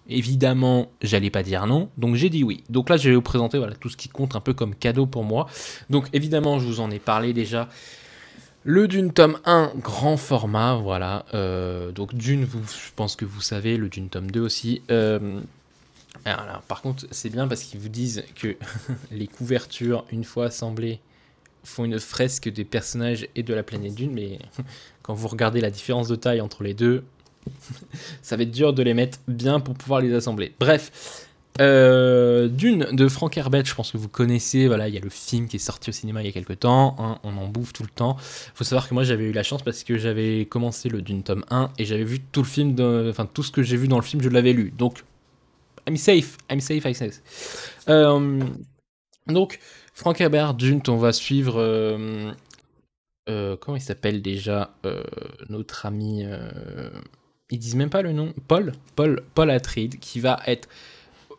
Évidemment, j'allais pas dire non, donc j'ai dit oui. Donc là, je vais vous présenter voilà, tout ce qui compte un peu comme cadeau pour moi. Donc évidemment, je vous en ai parlé déjà le Dune tome 1, grand format, voilà. Euh, donc Dune, vous, je pense que vous savez, le Dune tome 2 aussi. Euh, par contre, c'est bien parce qu'ils vous disent que <laughs> les couvertures, une fois assemblées, font une fresque des personnages et de la planète Dune, mais <laughs> quand vous regardez la différence de taille entre les deux, <laughs> ça va être dur de les mettre bien pour pouvoir les assembler. Bref, euh, d'une de Frank Herbert, je pense que vous connaissez. Voilà, il y a le film qui est sorti au cinéma il y a quelques temps. Hein, on en bouffe tout le temps. Faut savoir que moi j'avais eu la chance parce que j'avais commencé le Dune tome 1 et j'avais vu tout le film, enfin tout ce que j'ai vu dans le film, je l'avais lu. Donc, I'm safe, I'm safe, I'm safe. Euh, donc, Frank Herbert, Dune, on va suivre. Euh, comment il s'appelle déjà notre ami ils disent même pas le nom Paul Paul Paul qui va être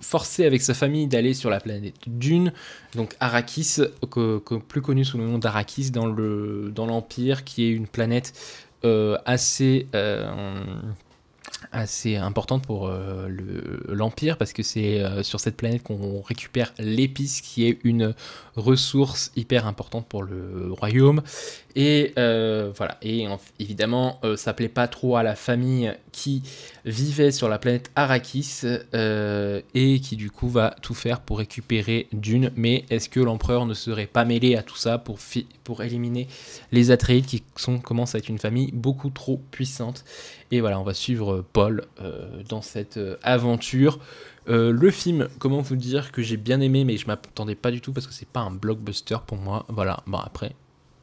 forcé avec sa famille d'aller sur la planète Dune, donc Arrakis, plus connu sous le nom d'Arrakis dans l'Empire, le, dans qui est une planète euh, assez... Euh, assez importante pour euh, l'Empire parce que c'est euh, sur cette planète qu'on récupère l'épice qui est une ressource hyper importante pour le royaume. Et euh, voilà, et évidemment ça plaît pas trop à la famille qui vivait sur la planète Arrakis et qui du coup va tout faire pour récupérer Dune. Mais est-ce que l'empereur ne serait pas mêlé à tout ça pour, pour éliminer les Atreides qui sont, commencent à être une famille beaucoup trop puissante et voilà, on va suivre euh, Paul euh, dans cette euh, aventure. le film, comment vous dire que j'ai bien aimé, mais je m'attendais pas du tout parce que c'est pas un blockbuster pour moi. Voilà, bon après,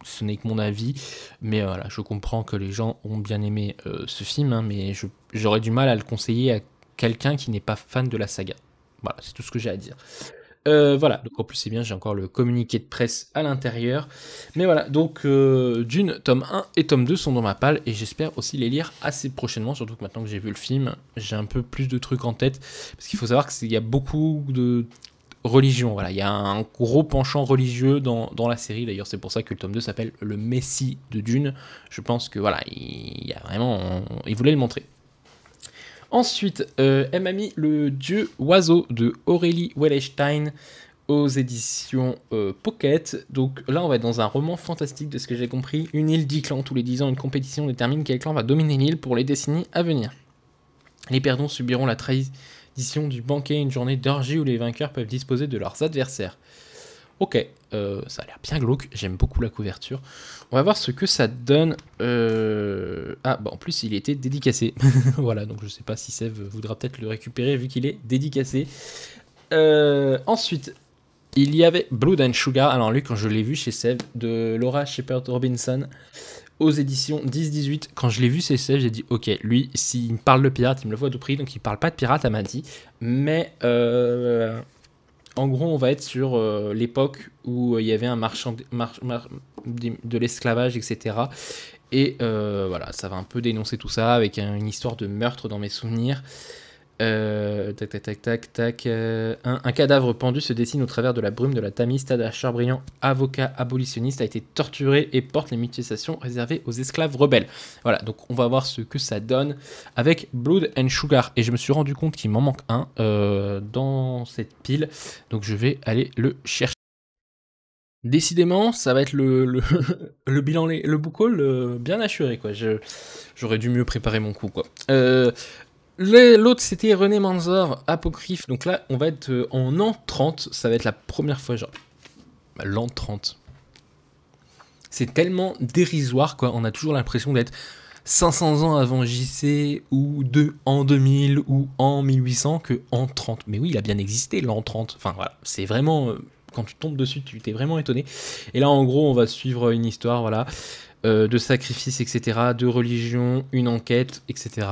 ce n'est que mon avis, mais voilà, je comprends que les gens ont bien aimé ce film, hein, mais j'aurais du mal à le conseiller à quelqu'un qui n'est pas fan de la saga. Voilà, c'est tout ce que j'ai à dire. Euh, voilà, donc en plus c'est bien, j'ai encore le communiqué de presse à l'intérieur. Mais voilà, donc Dune, euh, tome 1 et tome 2 sont dans ma palle et j'espère aussi les lire assez prochainement, surtout que maintenant que j'ai vu le film, j'ai un peu plus de trucs en tête. Parce qu'il faut savoir qu'il y a beaucoup de religion. Voilà, il y a un gros penchant religieux dans, dans la série. D'ailleurs, c'est pour ça que le tome 2 s'appelle Le Messie de Dune. Je pense que voilà, il y a vraiment. Il voulait le montrer. Ensuite, euh, Mami, le dieu oiseau de Aurélie Wellestein aux éditions euh, Pocket. Donc là, on va être dans un roman fantastique de ce que j'ai compris. Une île, dix clans. Tous les dix ans, une compétition détermine quel clan va dominer l'île pour les décennies à venir. Les perdants subiront la trahison du banquet, une journée d'orgie où les vainqueurs peuvent disposer de leurs adversaires. Ok, euh, ça a l'air bien glauque, j'aime beaucoup la couverture. On va voir ce que ça donne. Euh, ah, bah en plus il était dédicacé. <laughs> voilà, donc je sais pas si Sev voudra peut-être le récupérer vu qu'il est dédicacé. Euh, ensuite, il y avait Blood and Sugar. Alors lui, quand je l'ai vu chez Sev, de Laura Shepard Robinson aux éditions 10-18. Quand je l'ai vu chez Sev, j'ai dit ok, lui, s'il me parle de pirate, il me le voit de prix, donc il parle pas de pirate à m'a dit. Mais en gros, on va être sur euh, l'époque où euh, il y avait un marchand de l'esclavage, etc. Et euh, voilà, ça va un peu dénoncer tout ça avec une histoire de meurtre dans mes souvenirs. Euh, tac, tac, tac, tac. Euh, un, cadavre pendu se dessine au travers de la brume de la Tamise. Tada charbriand avocat abolitionniste, a été torturé et porte les mutilations réservées aux esclaves rebelles. Voilà, donc on va voir ce que ça donne avec Blood and Sugar. Et je me suis rendu compte qu'il m'en manque un euh, dans cette pile, donc je vais aller le chercher. Décidément, ça va être le, le, <laughs> bilan, le book bien assuré. quoi. J'aurais dû mieux préparer mon coup. quoi. Euh, L'autre, c'était René Manzor, Apocryphe. Donc là, on va être euh, en an 30. Ça va être la première fois, genre. Bah, l'an 30. C'est tellement dérisoire, quoi. On a toujours l'impression d'être 500 ans avant JC, ou de, en 2000, ou en 1800, que en 30. Mais oui, il a bien existé, l'an 30. Enfin, voilà. C'est vraiment. Euh, quand tu tombes dessus, tu t'es vraiment étonné. Et là, en gros, on va suivre une histoire, voilà. Euh, de sacrifices, etc., de religion, une enquête, etc.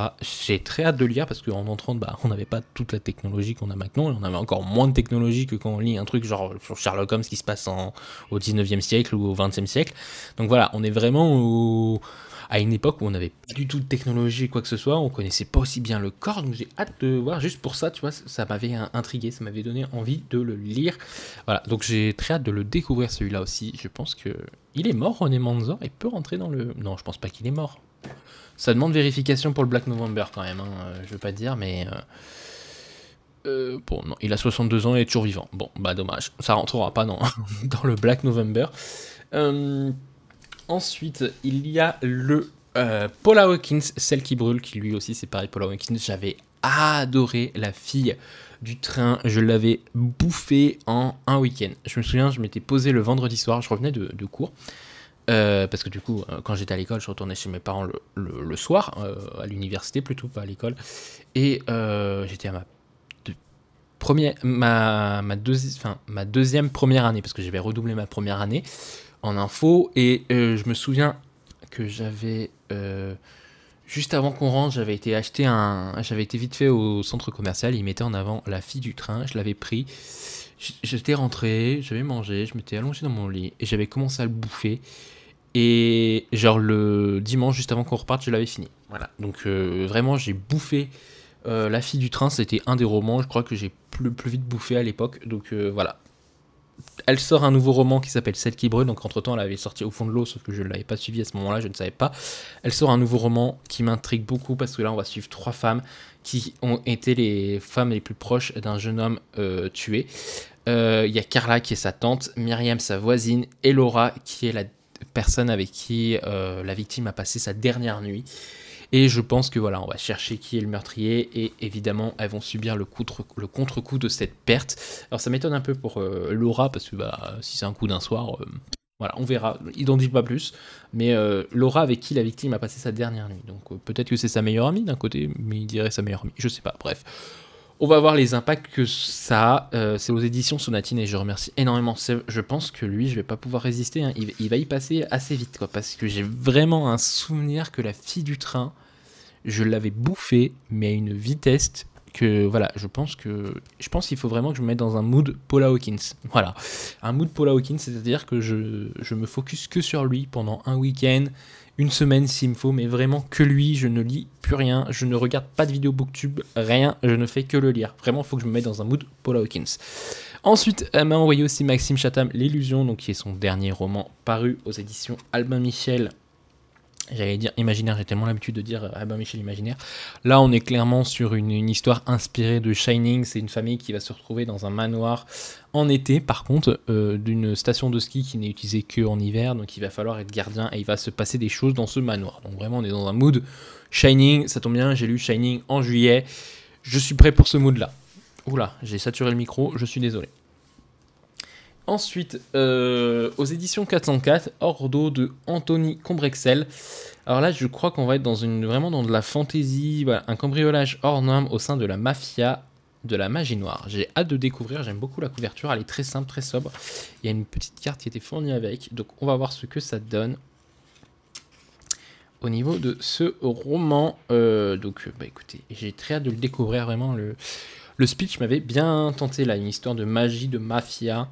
J'ai très hâte de lire parce qu'en entrant, bah, on n'avait pas toute la technologie qu'on a maintenant et on avait encore moins de technologie que quand on lit un truc genre sur Sherlock Holmes qui se passe en, au 19e siècle ou au 20e siècle. Donc voilà, on est vraiment au à une époque où on n'avait pas du tout de technologie, quoi que ce soit, on connaissait pas aussi bien le corps, donc j'ai hâte de voir, juste pour ça, tu vois, ça m'avait intrigué, ça m'avait donné envie de le lire. Voilà, donc j'ai très hâte de le découvrir celui-là aussi, je pense que... Il est mort, René Manzor, et peut rentrer dans le... Non, je pense pas qu'il est mort. Ça demande vérification pour le Black November quand même, hein, euh, je veux pas dire, mais... Euh, euh, bon, non, il a 62 ans et est toujours vivant. Bon, bah dommage, ça rentrera pas dans, <laughs> dans le Black November. Euh, Ensuite, il y a le euh, Paula Hawkins, celle qui brûle, qui lui aussi c'est pareil, Paula Hawkins. J'avais adoré la fille du train, je l'avais bouffée en un week-end. Je me souviens, je m'étais posé le vendredi soir, je revenais de, cours. Euh, parce que du coup, euh, quand j'étais à l'école, je retournais chez mes parents le, soir, à l'université plutôt, pas à l'école. Et j'étais à ma, ma, ma deuxième première année, parce que j'avais redoublé ma première année en info. Et euh, je me souviens que j'avais. Euh, juste avant qu'on rentre, j'avais été acheté un. J'avais été vite fait au centre commercial. Ils mettaient en avant la fille du train. Je l'avais pris. J'étais rentré, j'avais mangé, je m'étais allongé dans mon lit et j'avais commencé à le bouffer. Et genre le dimanche, juste avant qu'on reparte, je l'avais fini. Voilà. Donc euh, vraiment, j'ai bouffé La fille du train. C'était un des romans, je crois, que j'ai plus, vite bouffé à l'époque. Donc voilà. Elle sort un nouveau roman qui s'appelle Celle qui brûle. Donc, entre-temps, elle avait sorti Au fond de l'eau, sauf que je ne l'avais pas suivi à ce moment-là, je ne savais pas. Elle sort un nouveau roman qui m'intrigue beaucoup parce que là, on va suivre trois femmes qui ont été les femmes les plus proches d'un jeune homme euh, tué. Euh, il y a Carla qui est sa tante, Myriam sa voisine, et Laura qui est la personne avec qui euh, la victime a passé sa dernière nuit. Et je pense que voilà, on va chercher qui est le meurtrier et évidemment, elles vont subir le contre-coup le contre de cette perte. Alors ça m'étonne un peu pour euh, Laura parce que bah, si c'est un coup d'un soir, euh, voilà, on verra. Il n'en dit pas plus. Mais euh, Laura, avec qui la victime a passé sa dernière nuit. Donc peut-être que c'est sa meilleure amie d'un côté, mais il dirait sa meilleure amie. Je sais pas. Bref. On va voir les impacts que ça a. Euh, c'est aux éditions Sonatine et je remercie énormément. Je pense que lui, je vais pas pouvoir résister. Hein. Il, va y passer assez vite, quoi, parce que j'ai vraiment un souvenir que la fille du train, je l'avais bouffée, mais à une vitesse que voilà, je pense que je pense qu'il faut vraiment que je me mette dans un mood Paula Hawkins. Voilà, un mood Paula Hawkins, c'est-à-dire que je, je me focus que sur lui pendant un week-end une semaine s'il me faut, mais vraiment que lui, je ne lis plus rien, je ne regarde pas de vidéo booktube, rien, je ne fais que le lire. Vraiment, il faut que je me mette dans un mood Paula Hawkins. Ensuite, elle m'a envoyé aussi Maxime Chatham, L'illusion, donc qui est son dernier roman paru aux éditions Albin Michel j'allais dire imaginaire, j'ai tellement l'habitude de dire ah ben Michel imaginaire. Là, on est clairement sur une, histoire inspirée de Shining, c'est une famille qui va se retrouver dans un manoir en été, par contre, euh, d'une station de ski qui n'est utilisée qu'en hiver, donc il va falloir être gardien et il va se passer des choses dans ce manoir. Donc vraiment, on est dans un mood Shining, ça tombe bien, j'ai lu Shining en juillet, je suis prêt pour ce mood-là. Oula, j'ai saturé le micro, je suis désolé. Ensuite, euh, aux éditions 404, Ordo de Anthony Combrexel. Alors là, je crois qu'on va être dans une, vraiment dans de la fantaisie, un cambriolage hors norme au sein de la mafia de la magie noire. J'ai hâte de découvrir, j'aime beaucoup la couverture, elle est très simple, très sobre. Il y a une petite carte qui était fournie avec, donc on va voir ce que ça donne au niveau de ce roman. Euh, donc, euh, bah écoutez, j'ai très hâte de le découvrir vraiment. Le, le speech m'avait bien tenté là, une histoire de magie, de mafia.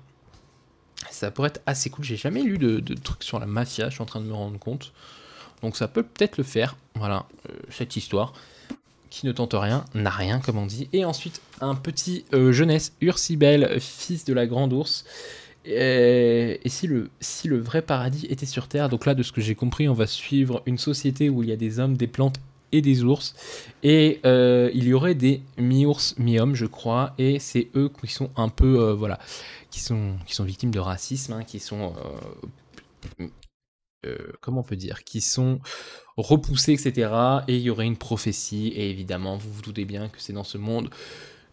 Ça pourrait être assez cool. J'ai jamais lu de, trucs sur la mafia, je suis en train de me rendre compte. Donc ça peut peut-être le faire. Voilà, euh, cette histoire qui ne tente rien, n'a rien, comme on dit. Et ensuite, un petit euh, jeunesse, Ursibel, fils de la grande ours. Et, si, le, vrai paradis était sur Terre, donc là, de ce que j'ai compris, on va suivre une société où il y a des hommes, des plantes et des ours. Et euh, il y aurait des mi-ours, mi-hommes, je crois. Et c'est eux qui sont un peu, voilà, qui sont, qui sont victimes de racisme, hein, qui sont euh, euh, comment on peut dire, qui sont repoussés, etc. Et il y aurait une prophétie, et évidemment, vous vous doutez bien que c'est dans ce monde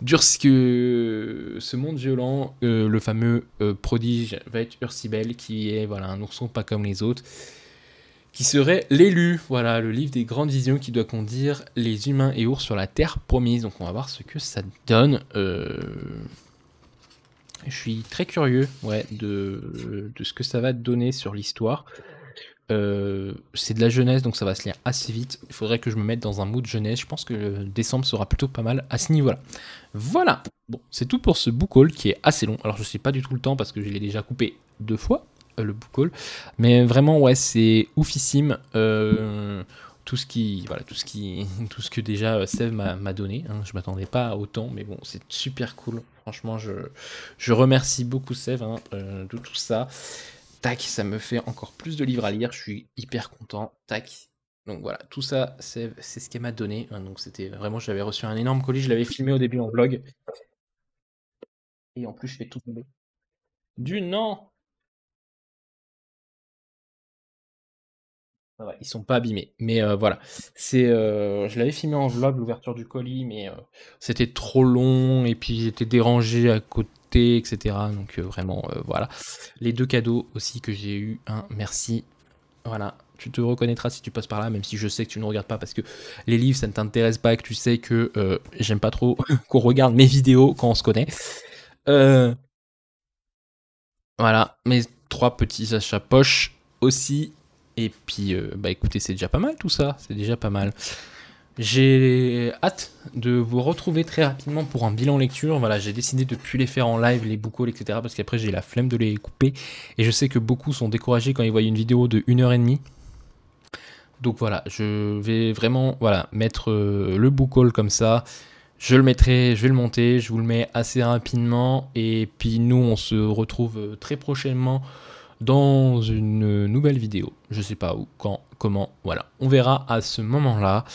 dur que ce monde violent, euh, le fameux prodige va être Ursibel, qui est voilà un ourson pas comme les autres, qui serait l'élu, voilà le livre des grandes visions qui doit conduire les humains et ours sur la terre promise. Donc on va voir ce que ça donne. Je suis très curieux ouais, de, ce que ça va donner sur l'histoire. Euh, c'est de la jeunesse, donc ça va se lire assez vite. Il faudrait que je me mette dans un mot de jeunesse. Je pense que le décembre sera plutôt pas mal à ce niveau-là. Voilà. Bon, c'est tout pour ce book qui est assez long. Alors je ne sais pas du tout le temps parce que je l'ai déjà coupé deux fois euh, le book mais vraiment ouais c'est oufissime. Euh, tout ce qui voilà tout ce qui <laughs> tout ce que déjà euh, Sève m'a donné hein. je m'attendais pas autant mais bon c'est super cool franchement je, je remercie beaucoup Sève hein, euh, de tout ça tac ça me fait encore plus de livres à lire je suis hyper content tac donc voilà tout ça c'est ce qu'elle m'a donné hein. donc c'était vraiment j'avais reçu un énorme colis je l'avais filmé au début en vlog et en plus je fais tout tomber du non Ah ils ils sont pas abîmés. Mais euh, voilà. C'est, euh, je l'avais filmé en vlog, l'ouverture du colis, mais euh, c'était trop long et puis j'étais dérangé à côté, etc. Donc vraiment, voilà. Les deux cadeaux aussi que j'ai eu, hein, merci. Voilà. Tu te reconnaîtras si tu passes par là, même si je sais que tu ne regardes pas parce que les livres, ça ne t'intéresse pas, et que tu sais que j'aime pas trop <laughs> qu'on regarde mes vidéos quand on se connaît. Voilà, mes trois petits achats poche aussi et puis, euh, bah écoutez, c'est déjà pas mal tout ça, c'est déjà pas mal. J'ai hâte de vous retrouver très rapidement pour un bilan lecture. Voilà, j'ai décidé de ne plus les faire en live, les boucles etc. Parce qu'après, j'ai la flemme de les couper. Et je sais que beaucoup sont découragés quand ils voient une vidéo de 1h30. Donc voilà, je vais vraiment voilà, mettre euh, le boucle comme ça. Je le mettrai, je vais le monter, je vous le mets assez rapidement. Et puis nous, on se retrouve euh, très prochainement dans une nouvelle vidéo. Je sais pas où, quand, comment, voilà. On verra à ce moment-là.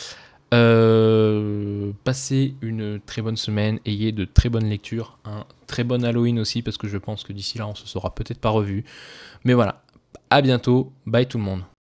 Euh, passez une très bonne semaine, ayez de très bonnes lectures, un très bon Halloween aussi, parce que je pense que d'ici là, on se sera peut-être pas revu. Mais voilà, à bientôt, bye tout le monde.